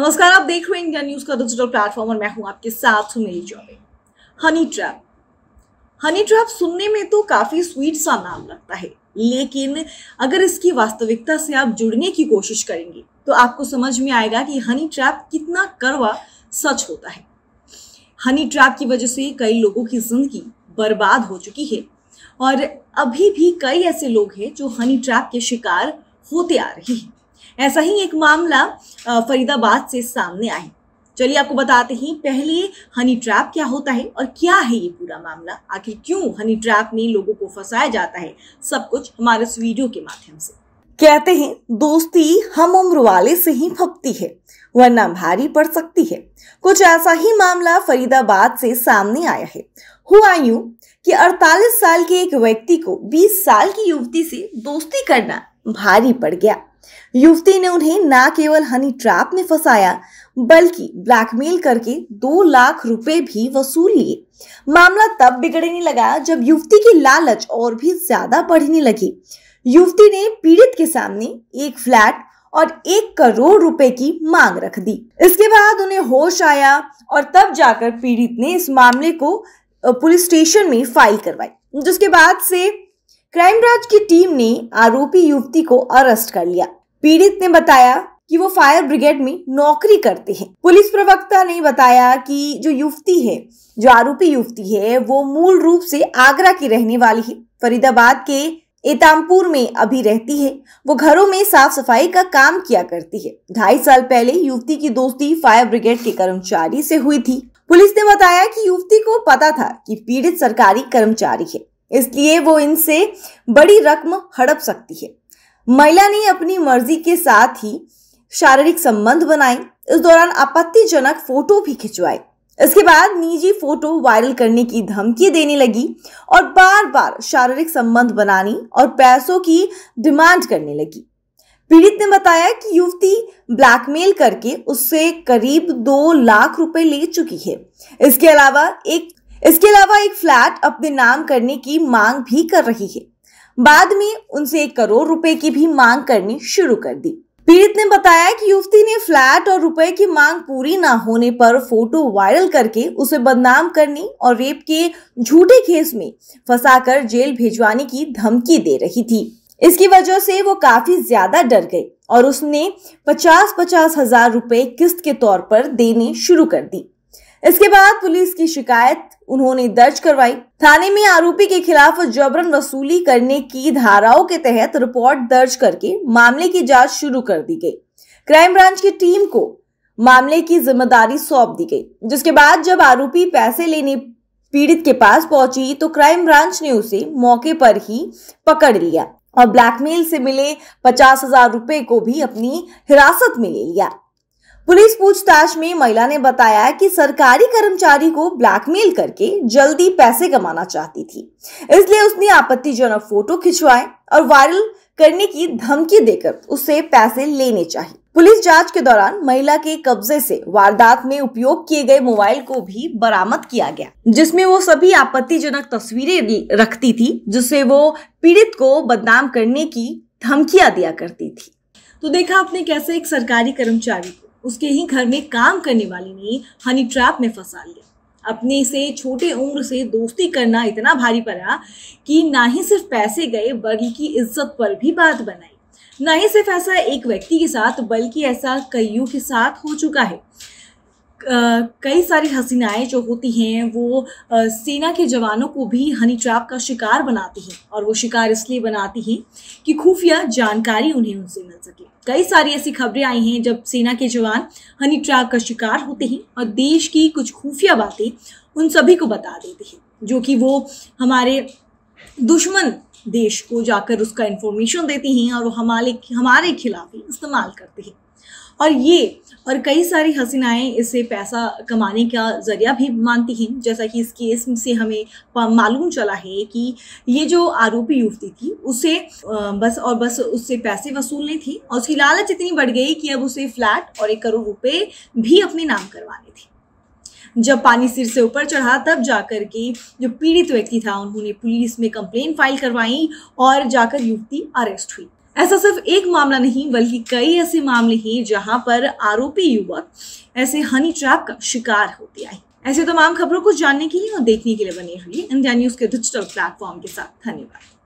नमस्कार आप देख रहे हैं इंडिया न्यूज का डिजिटल प्लेटफॉर्म और मैं हूं आपके साथ Sunil Choubey honey trap honey trap सुनने में तो काफी स्वीट सा नाम लगता है लेकिन अगर इसकी वास्तविकता से आप जुड़ने की कोशिश करेंगे तो आपको समझ में आएगा कि हनी ट्रैप कितना कड़वा सच होता है हनी ट्रैप की वजह से कई लोगों की जिंदगी बर्बाद हो चुकी है और अभी भी कई ऐसे लोग हैं जो हनी ट्रैप के शिकार होते आ रहे हैं ऐसा ही एक मामला फरीदाबाद से सामने आया चलिए आपको बताते हैं पहले हनी ट्रैप क्या होता है और क्या है ये पूरा मामला आखिर क्यों हनी ट्रैप में लोगों को फंसाया जाता है सब कुछ हमारे इस वीडियो के माध्यम से कहते हैं दोस्ती हम उम्र वाले से ही फपती है वरना भारी पड़ सकती है कुछ ऐसा ही मामला फरीदाबाद से सामने आया है हुआ यूं कि 48 साल के एक व्यक्ति को 20 साल की युवती से दोस्ती करना भारी पड़ गया युवती ने उन्हें न केवल हनी ट्रैप में फंसाया बल्कि ब्लैकमेल करके दो लाख रुपए भी वसूल लिए मामला तब बिगड़ने लगा जब युवती की लालच और भी ज्यादा बढ़ने लगी युवती ने पीड़ित के सामने एक फ्लैट और एक करोड़ रुपए की मांग रख दी इसके बाद उन्हें होश आया और तब जाकर पीड़ित ने इस मामले को पुलिस स्टेशन में फाइल करवाई जिसके बाद से क्राइम ब्रांच की टीम ने आरोपी युवती को अरेस्ट कर लिया पीड़ित ने बताया कि वो फायर ब्रिगेड में नौकरी करते हैं पुलिस प्रवक्ता ने बताया कि जो युवती है जो आरोपी युवती है वो मूल रूप से आगरा की रहने वाली है फरीदाबाद के एतामपुर में अभी रहती है वो घरों में साफ सफाई का काम किया करती है ढाई साल पहले युवती की दोस्ती फायर ब्रिगेड के कर्मचारी से हुई थी पुलिस ने बताया कि युवती को पता था कि पीड़ित सरकारी कर्मचारी है इसलिए वो इनसे बड़ी रकम हड़प सकती है महिला ने अपनी मर्जी के साथ ही शारीरिक संबंध बनाए इस दौरान आपत्तिजनक फोटो भी खिंचवाए इसके बाद निजी फोटो वायरल करने की धमकी देने लगी और बार बार शारीरिक संबंध बनाने और पैसों की डिमांड करने लगी पीड़ित ने बताया कि युवती ब्लैकमेल करके उससे करीब दो लाख रुपए ले चुकी है इसके अलावा एक इसके अलावा एक फ्लैट अपने नाम करने की मांग भी कर रही है बाद में उनसे एक करोड़ रुपए की भी मांग करनी शुरू कर दी पीड़ित ने बताया कि युवती ने फ्लैट और रुपए की मांग पूरी ना होने पर फोटो वायरल करके उसे बदनाम करने और रेप के झूठे केस में फंसाकर जेल भिजवाने की धमकी दे रही थी इसकी वजह से वो काफी ज्यादा डर गई और उसने पचास पचास हजार रुपए किस्त के तौर पर देने शुरू कर दी इसके बाद पुलिस की शिकायत उन्होंने दर्ज करवाई थाने में आरोपी के खिलाफ जबरन वसूली करने की धाराओं के तहत रिपोर्ट दर्ज करके मामले की जांच शुरू कर दी गई क्राइम ब्रांच की टीम को मामले की जिम्मेदारी सौंप दी गई जिसके बाद जब आरोपी पैसे लेने पीड़ित के पास पहुंची तो क्राइम ब्रांच ने उसे मौके पर ही पकड़ लिया और ब्लैकमेल से मिले पचास हजार रुपए को भी अपनी हिरासत में ले लिया पुलिस पूछताछ में महिला ने बताया कि सरकारी कर्मचारी को ब्लैकमेल करके जल्दी पैसे कमाना चाहती थी इसलिए उसने आपत्तिजनक फोटो खिंचवाए और वायरल करने की धमकी देकर उसे पैसे लेने चाहिए पुलिस जांच के दौरान महिला के कब्जे से वारदात में उपयोग किए गए मोबाइल को भी बरामद किया गया जिसमें वो सभी आपत्तिजनक तस्वीरें रखती थी जिससे वो पीड़ित को बदनाम करने की धमकियां दिया करती थी तो देखा आपने कैसे एक सरकारी कर्मचारी को उसके ही घर में काम करने वाली ने हनी ट्रैप में फंसा लिया अपने से छोटे उम्र से दोस्ती करना इतना भारी पड़ा कि ना ही सिर्फ पैसे गए बल्कि इज्जत पर भी बात बनाई ना ही सिर्फ ऐसा एक व्यक्ति के साथ बल्कि ऐसा कईयों के साथ हो चुका है कई सारी हसीनाएँ जो होती हैं वो सेना के जवानों को भी हनी ट्रैप का शिकार बनाती हैं और वो शिकार इसलिए बनाती हैं कि खुफिया जानकारी उन्हें उनसे मिल सके कई सारी ऐसी खबरें आई हैं जब सेना के जवान हनी ट्रैप का शिकार होते हैं और देश की कुछ खुफिया बातें उन सभी को बता देते हैं जो कि वो हमारे दुश्मन देश को जाकर उसका इन्फॉर्मेशन देती हैं और वो हमारे हमारे खिलाफ ही इस्तेमाल करते हैं और ये और कई सारी हसीनाएँ इसे पैसा कमाने का ज़रिया भी मानती हैं जैसा कि इस केस से हमें मालूम चला है कि ये जो आरोपी युवती थी उसे बस और बस उससे पैसे वसूलने थी और उसकी लालच इतनी बढ़ गई कि अब उसे फ्लैट और एक करोड़ रुपए भी अपने नाम करवाने थे जब पानी सिर से ऊपर चढ़ा तब जाकर के जो पीड़ित व्यक्ति था उन्होंने पुलिस में कंप्लेन फाइल करवाई और जाकर युवती अरेस्ट हुई ऐसा सिर्फ एक मामला नहीं बल्कि कई ऐसे मामले हैं जहां पर आरोपी युवक ऐसे हनी ट्रैप का शिकार होते आए ऐसे तमाम खबरों को जानने के लिए और देखने के लिए बने रहिए इंडिया न्यूज के डिजिटल प्लेटफॉर्म के साथ धन्यवाद